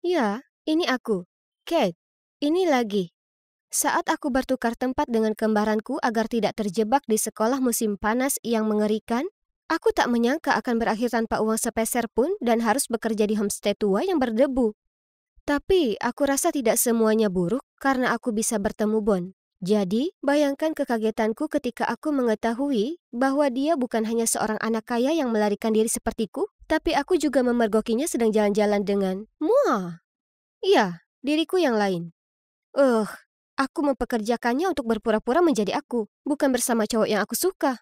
Ya, ini aku. Kate, ini lagi. Saat aku bertukar tempat dengan kembaranku agar tidak terjebak di sekolah musim panas yang mengerikan, aku tak menyangka akan berakhir tanpa uang sepeser pun dan harus bekerja di homestay tua yang berdebu. Tapi aku rasa tidak semuanya buruk karena aku bisa bertemu Bon. Jadi, bayangkan kekagetanku ketika aku mengetahui bahwa dia bukan hanya seorang anak kaya yang melarikan diri sepertiku, tapi aku juga memergokinya sedang jalan-jalan dengan Mua. Iya, diriku yang lain. Eh, aku mempekerjakannya untuk berpura-pura menjadi aku, bukan bersama cowok yang aku suka.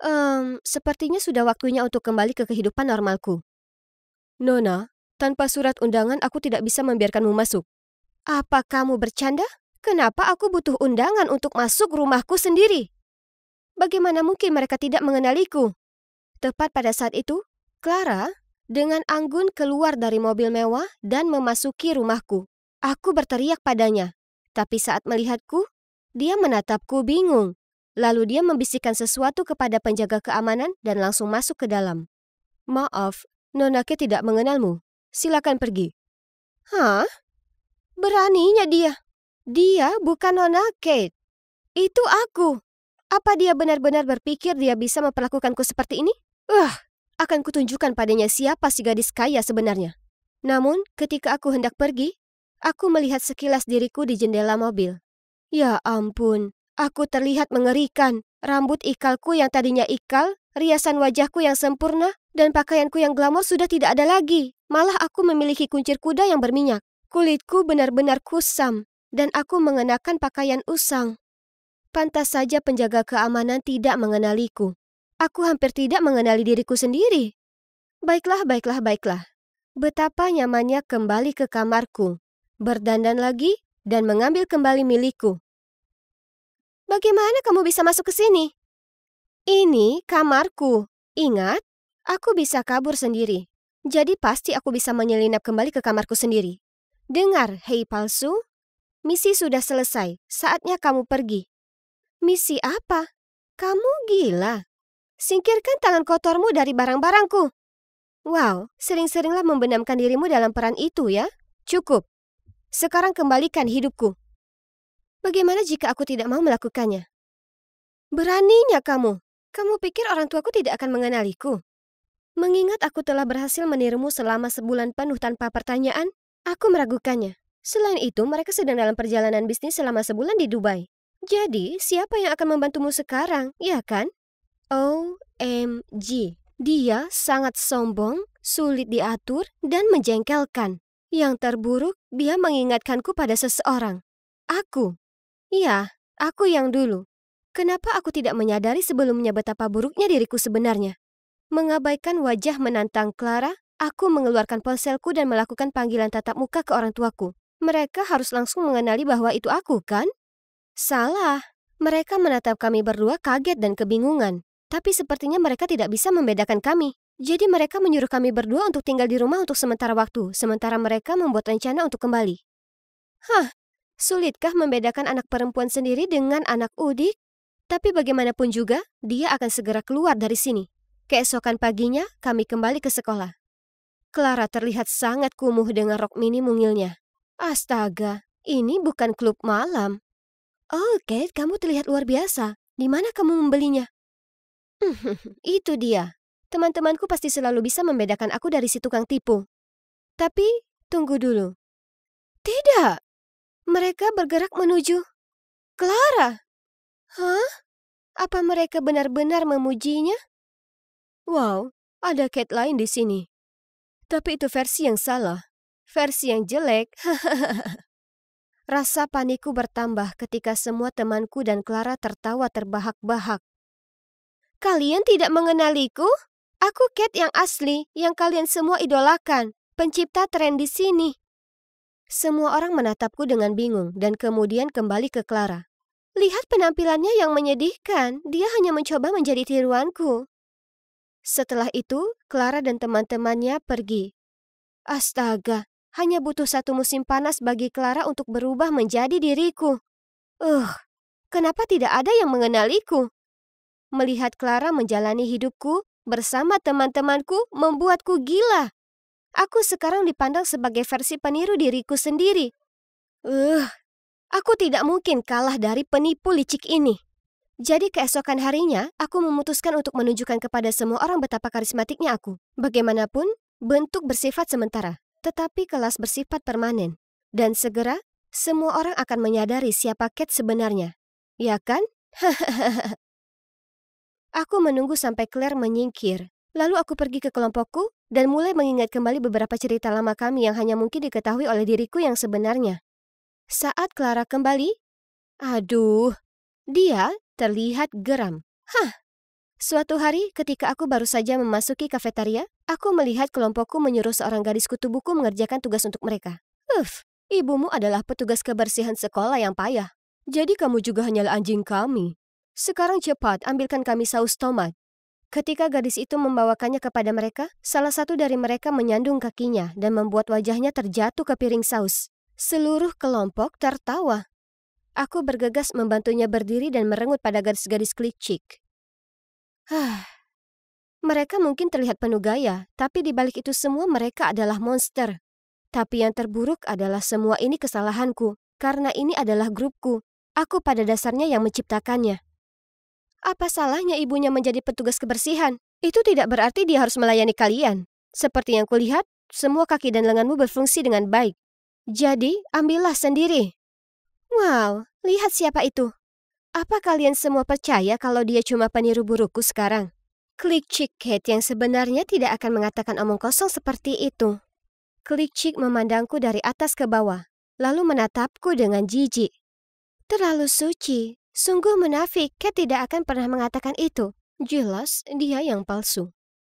Um, sepertinya sudah waktunya untuk kembali ke kehidupan normalku. Nona, tanpa surat undangan aku tidak bisa membiarkanmu masuk. Apa kamu bercanda? Kenapa aku butuh undangan untuk masuk rumahku sendiri? Bagaimana mungkin mereka tidak mengenaliku? Tepat pada saat itu, Clara dengan anggun keluar dari mobil mewah dan memasuki rumahku. Aku berteriak padanya, tapi saat melihatku, dia menatapku bingung. Lalu dia membisikkan sesuatu kepada penjaga keamanan dan langsung masuk ke dalam. Maaf, Nonake tidak mengenalmu. Silakan pergi. Hah? Beraninya dia. Dia bukan Nona Kate. Itu aku. Apa dia benar-benar berpikir dia bisa memperlakukanku seperti ini? uh, akan kutunjukkan padanya siapa si gadis kaya sebenarnya. Namun, ketika aku hendak pergi, aku melihat sekilas diriku di jendela mobil. Ya ampun, aku terlihat mengerikan. Rambut ikalku yang tadinya ikal, riasan wajahku yang sempurna, dan pakaianku yang glamor sudah tidak ada lagi. Malah aku memiliki kuncir kuda yang berminyak. Kulitku benar-benar kusam, dan aku mengenakan pakaian usang. Pantas saja penjaga keamanan tidak mengenaliku. Aku hampir tidak mengenali diriku sendiri. Baiklah, baiklah, baiklah. Betapa nyamannya kembali ke kamarku, berdandan lagi, dan mengambil kembali milikku. Bagaimana kamu bisa masuk ke sini? Ini kamarku. Ingat, aku bisa kabur sendiri. Jadi pasti aku bisa menyelinap kembali ke kamarku sendiri. Dengar, hei palsu, Misi sudah selesai, saatnya kamu pergi. Misi apa? Kamu gila. Singkirkan tangan kotormu dari barang-barangku. Wow, sering-seringlah membenamkan dirimu dalam peran itu ya. Cukup. Sekarang kembalikan hidupku. Bagaimana jika aku tidak mau melakukannya? Beraninya kamu. Kamu pikir orang tuaku tidak akan mengenaliku? Mengingat aku telah berhasil menirumu selama sebulan penuh tanpa pertanyaan, aku meragukannya. Selain itu, mereka sedang dalam perjalanan bisnis selama sebulan di Dubai. Jadi, siapa yang akan membantumu sekarang, ya kan? OMG, dia sangat sombong, sulit diatur, dan menjengkelkan. Yang terburuk, dia mengingatkanku pada seseorang. Aku. Ya, aku yang dulu. Kenapa aku tidak menyadari sebelumnya betapa buruknya diriku sebenarnya? Mengabaikan wajah menantang Clara, aku mengeluarkan ponselku dan melakukan panggilan tatap muka ke orang tuaku. Mereka harus langsung mengenali bahwa itu aku, kan? Salah. Mereka menatap kami berdua kaget dan kebingungan. Tapi sepertinya mereka tidak bisa membedakan kami. Jadi mereka menyuruh kami berdua untuk tinggal di rumah untuk sementara waktu, sementara mereka membuat rencana untuk kembali. Hah, sulitkah membedakan anak perempuan sendiri dengan anak udik? Tapi bagaimanapun juga, dia akan segera keluar dari sini. Keesokan paginya, kami kembali ke sekolah. Clara terlihat sangat kumuh dengan rok mini mungilnya. Astaga, ini bukan klub malam. Oh, Kate, kamu terlihat luar biasa. Di mana kamu membelinya? Itu dia. Teman-temanku pasti selalu bisa membedakan aku dari si tukang tipu. Tapi, tunggu dulu. Tidak. Mereka bergerak menuju Clara. Hah? Apa mereka benar-benar memujinya? Wow, ada Kate lain di sini. Tapi itu versi yang salah versi yang jelek. Rasa paniku bertambah ketika semua temanku dan Clara tertawa terbahak-bahak. Kalian tidak mengenaliku? Aku Kate yang asli, yang kalian semua idolakan, pencipta tren di sini. Semua orang menatapku dengan bingung dan kemudian kembali ke Clara. Lihat penampilannya yang menyedihkan, dia hanya mencoba menjadi tiruanku. Setelah itu, Clara dan teman-temannya pergi. Astaga, hanya butuh satu musim panas bagi Clara untuk berubah menjadi diriku. Uh, kenapa tidak ada yang mengenaliku? Melihat Clara menjalani hidupku bersama teman-temanku membuatku gila. Aku sekarang dipandang sebagai versi peniru diriku sendiri. Uh, aku tidak mungkin kalah dari penipu licik ini. Jadi keesokan harinya, aku memutuskan untuk menunjukkan kepada semua orang betapa karismatiknya aku. Bagaimanapun, bentuk bersifat sementara. Tetapi kelas bersifat permanen, dan segera semua orang akan menyadari siapa Kate sebenarnya. Ya kan? aku menunggu sampai Claire menyingkir. Lalu aku pergi ke kelompokku dan mulai mengingat kembali beberapa cerita lama kami yang hanya mungkin diketahui oleh diriku yang sebenarnya. Saat Clara kembali, aduh, dia terlihat geram. Hah, Suatu hari, ketika aku baru saja memasuki kafetaria, aku melihat kelompokku menyuruh seorang gadis kutubuku mengerjakan tugas untuk mereka. Uff, ibumu adalah petugas kebersihan sekolah yang payah. Jadi kamu juga hanyalah anjing kami. Sekarang cepat, ambilkan kami saus tomat. Ketika gadis itu membawakannya kepada mereka, salah satu dari mereka menyandung kakinya dan membuat wajahnya terjatuh ke piring saus. Seluruh kelompok tertawa. Aku bergegas membantunya berdiri dan merengut pada gadis-gadis klicik mereka mungkin terlihat penuh gaya, tapi di balik itu semua mereka adalah monster. Tapi yang terburuk adalah semua ini kesalahanku, karena ini adalah grupku. Aku pada dasarnya yang menciptakannya. Apa salahnya ibunya menjadi petugas kebersihan? Itu tidak berarti dia harus melayani kalian. Seperti yang kulihat, semua kaki dan lenganmu berfungsi dengan baik. Jadi, ambillah sendiri. Wow, lihat siapa itu. Apa kalian semua percaya kalau dia cuma peniru burukku sekarang? Klik Kate yang sebenarnya tidak akan mengatakan omong kosong seperti itu. Klik Chick memandangku dari atas ke bawah, lalu menatapku dengan jijik. Terlalu suci, sungguh menafik, Kate tidak akan pernah mengatakan itu. Jelas, dia yang palsu.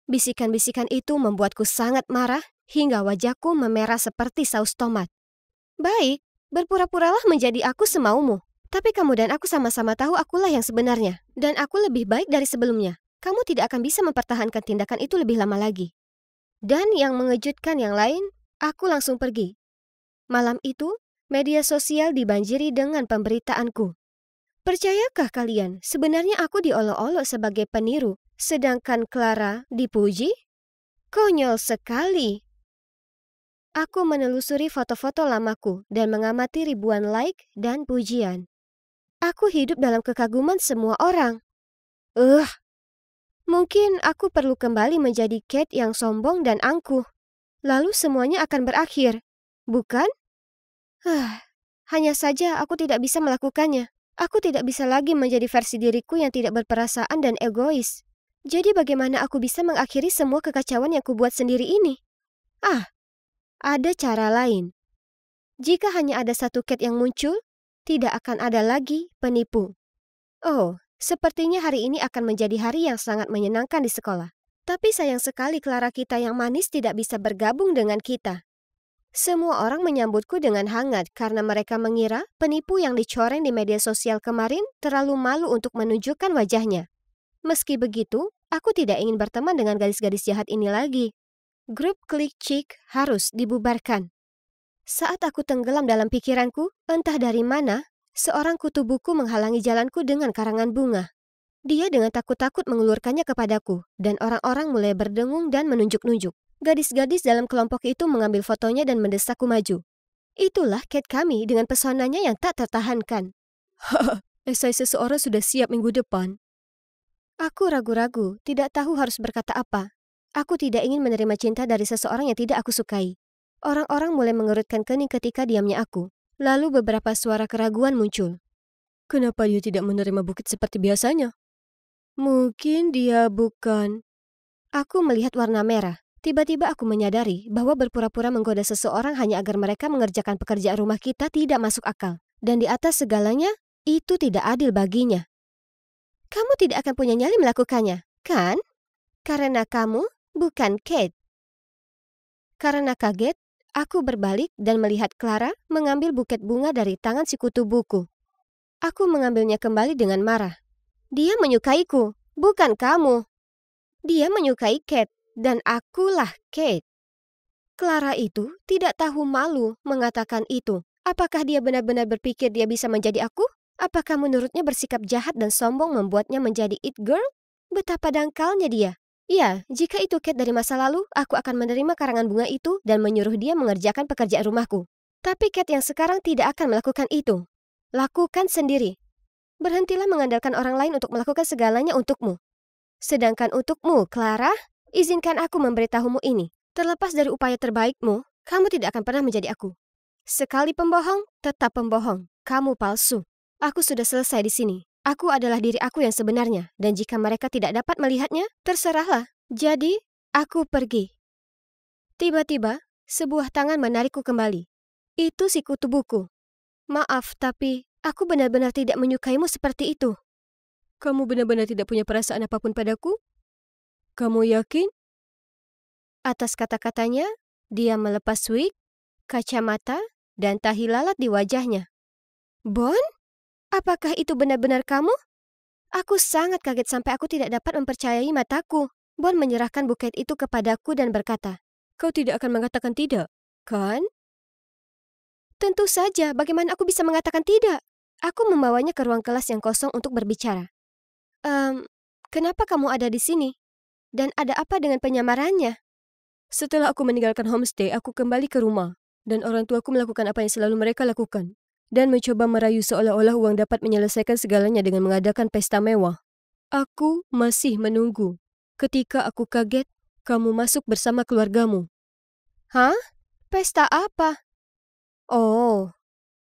Bisikan-bisikan itu membuatku sangat marah hingga wajahku memerah seperti saus tomat. Baik, berpura-puralah menjadi aku semaumu. Tapi kamu dan aku sama-sama tahu akulah yang sebenarnya, dan aku lebih baik dari sebelumnya. Kamu tidak akan bisa mempertahankan tindakan itu lebih lama lagi. Dan yang mengejutkan yang lain, aku langsung pergi. Malam itu, media sosial dibanjiri dengan pemberitaanku. Percayakah kalian, sebenarnya aku diolok-olok sebagai peniru, sedangkan Clara dipuji? Konyol sekali. Aku menelusuri foto-foto lamaku dan mengamati ribuan like dan pujian. Aku hidup dalam kekaguman semua orang. Eh, uh, mungkin aku perlu kembali menjadi Kate yang sombong dan angkuh. Lalu semuanya akan berakhir, bukan? uh, hanya saja aku tidak bisa melakukannya. Aku tidak bisa lagi menjadi versi diriku yang tidak berperasaan dan egois. Jadi bagaimana aku bisa mengakhiri semua kekacauan yang kubuat sendiri ini? Ah, ada cara lain. Jika hanya ada satu cat yang muncul, tidak akan ada lagi penipu. Oh, sepertinya hari ini akan menjadi hari yang sangat menyenangkan di sekolah. Tapi sayang sekali Clara kita yang manis tidak bisa bergabung dengan kita. Semua orang menyambutku dengan hangat karena mereka mengira penipu yang dicoreng di media sosial kemarin terlalu malu untuk menunjukkan wajahnya. Meski begitu, aku tidak ingin berteman dengan gadis-gadis jahat ini lagi. Grup Klik cik harus dibubarkan. Saat aku tenggelam dalam pikiranku, entah dari mana, seorang kutu buku menghalangi jalanku dengan karangan bunga. Dia dengan takut-takut mengulurkannya kepadaku, dan orang-orang mulai berdengung dan menunjuk-nunjuk. Gadis-gadis dalam kelompok itu mengambil fotonya dan mendesakku maju. Itulah Kate kami dengan pesonanya yang tak tertahankan. Haha, esai seseorang sudah siap minggu depan. Aku ragu-ragu, tidak tahu harus berkata apa. Aku tidak ingin menerima cinta dari seseorang yang tidak aku sukai. Orang-orang mulai mengerutkan kening ketika diamnya aku. Lalu beberapa suara keraguan muncul. Kenapa dia tidak menerima bukit seperti biasanya? Mungkin dia bukan. Aku melihat warna merah. Tiba-tiba aku menyadari bahwa berpura-pura menggoda seseorang hanya agar mereka mengerjakan pekerjaan rumah kita tidak masuk akal. Dan di atas segalanya, itu tidak adil baginya. Kamu tidak akan punya nyali melakukannya, kan? Karena kamu bukan Kate. Karena kaget, Aku berbalik dan melihat Clara mengambil buket bunga dari tangan si kutu buku. Aku mengambilnya kembali dengan marah. Dia menyukaiku, bukan kamu. Dia menyukai Kate, dan akulah Kate. Clara itu tidak tahu malu mengatakan itu. Apakah dia benar-benar berpikir dia bisa menjadi aku? Apakah menurutnya bersikap jahat dan sombong membuatnya menjadi it girl? Betapa dangkalnya dia. Iya, jika itu Kate dari masa lalu, aku akan menerima karangan bunga itu dan menyuruh dia mengerjakan pekerjaan rumahku. Tapi Kate yang sekarang tidak akan melakukan itu. Lakukan sendiri. Berhentilah mengandalkan orang lain untuk melakukan segalanya untukmu. Sedangkan untukmu, Clara, izinkan aku memberitahumu ini. Terlepas dari upaya terbaikmu, kamu tidak akan pernah menjadi aku. Sekali pembohong, tetap pembohong. Kamu palsu. Aku sudah selesai di sini. Aku adalah diri aku yang sebenarnya, dan jika mereka tidak dapat melihatnya, terserahlah. Jadi, aku pergi. Tiba-tiba, sebuah tangan menarikku kembali. Itu siku tubuhku. Maaf, tapi aku benar-benar tidak menyukaimu seperti itu. Kamu benar-benar tidak punya perasaan apapun padaku? Kamu yakin? Atas kata-katanya, dia melepas wig, kacamata, dan tahi lalat di wajahnya. Bon? Apakah itu benar-benar kamu? Aku sangat kaget sampai aku tidak dapat mempercayai mataku. Bon menyerahkan buket itu kepadaku dan berkata, Kau tidak akan mengatakan tidak, kan? Tentu saja, bagaimana aku bisa mengatakan tidak? Aku membawanya ke ruang kelas yang kosong untuk berbicara. um, kenapa kamu ada di sini? Dan ada apa dengan penyamarannya? Setelah aku meninggalkan homestay, aku kembali ke rumah. Dan orang tuaku melakukan apa yang selalu mereka lakukan dan mencoba merayu seolah-olah uang dapat menyelesaikan segalanya dengan mengadakan pesta mewah. Aku masih menunggu. Ketika aku kaget, kamu masuk bersama keluargamu. Hah? Pesta apa? Oh,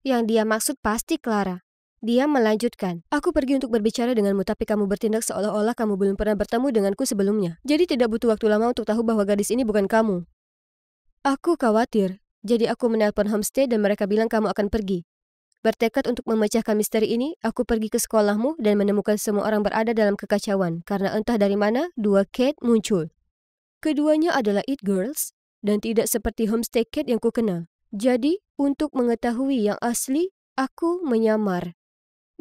yang dia maksud pasti Clara. Dia melanjutkan, aku pergi untuk berbicara denganmu tapi kamu bertindak seolah-olah kamu belum pernah bertemu denganku sebelumnya. Jadi tidak butuh waktu lama untuk tahu bahwa gadis ini bukan kamu. Aku khawatir, jadi aku menelpon homestay dan mereka bilang kamu akan pergi. Bertekad untuk memecahkan misteri ini, aku pergi ke sekolahmu dan menemukan semua orang berada dalam kekacauan karena entah dari mana dua Kate muncul. Keduanya adalah It Girls dan tidak seperti Homestay Kate yang kukenal. Jadi, untuk mengetahui yang asli, aku menyamar.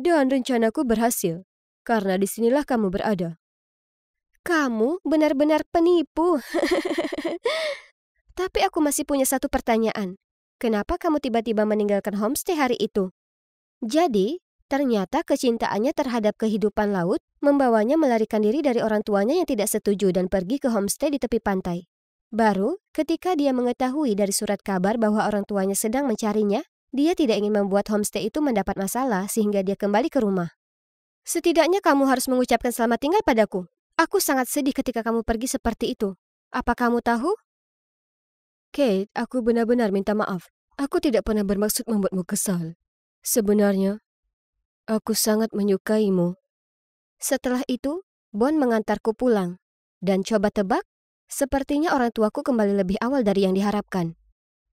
Dan rencanaku berhasil, karena disinilah kamu berada. Kamu benar-benar penipu. Tapi aku masih punya satu pertanyaan. Kenapa kamu tiba-tiba meninggalkan homestay hari itu? Jadi, ternyata kecintaannya terhadap kehidupan laut membawanya melarikan diri dari orang tuanya yang tidak setuju dan pergi ke homestay di tepi pantai. Baru, ketika dia mengetahui dari surat kabar bahwa orang tuanya sedang mencarinya, dia tidak ingin membuat homestay itu mendapat masalah sehingga dia kembali ke rumah. Setidaknya kamu harus mengucapkan selamat tinggal padaku. Aku sangat sedih ketika kamu pergi seperti itu. Apa kamu tahu? Kate, aku benar-benar minta maaf. Aku tidak pernah bermaksud membuatmu kesal. Sebenarnya, aku sangat menyukaimu. Setelah itu, Bon mengantarku pulang. Dan coba tebak, sepertinya orang tuaku kembali lebih awal dari yang diharapkan.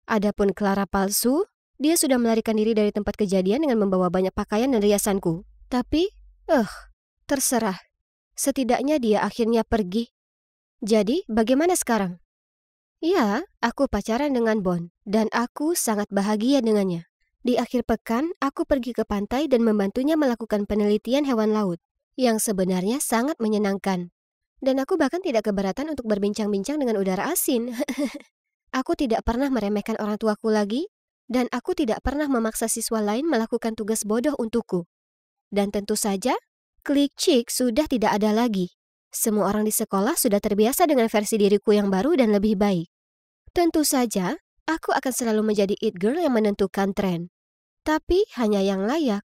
Adapun Clara palsu, dia sudah melarikan diri dari tempat kejadian dengan membawa banyak pakaian dan riasanku. Tapi, eh, terserah. Setidaknya dia akhirnya pergi. Jadi, bagaimana sekarang? Ya, aku pacaran dengan Bon, dan aku sangat bahagia dengannya. Di akhir pekan, aku pergi ke pantai dan membantunya melakukan penelitian hewan laut, yang sebenarnya sangat menyenangkan. Dan aku bahkan tidak keberatan untuk berbincang-bincang dengan udara asin. aku tidak pernah meremehkan orang tuaku lagi, dan aku tidak pernah memaksa siswa lain melakukan tugas bodoh untukku. Dan tentu saja, klik cik sudah tidak ada lagi. Semua orang di sekolah sudah terbiasa dengan versi diriku yang baru dan lebih baik. Tentu saja, aku akan selalu menjadi it girl yang menentukan tren. Tapi hanya yang layak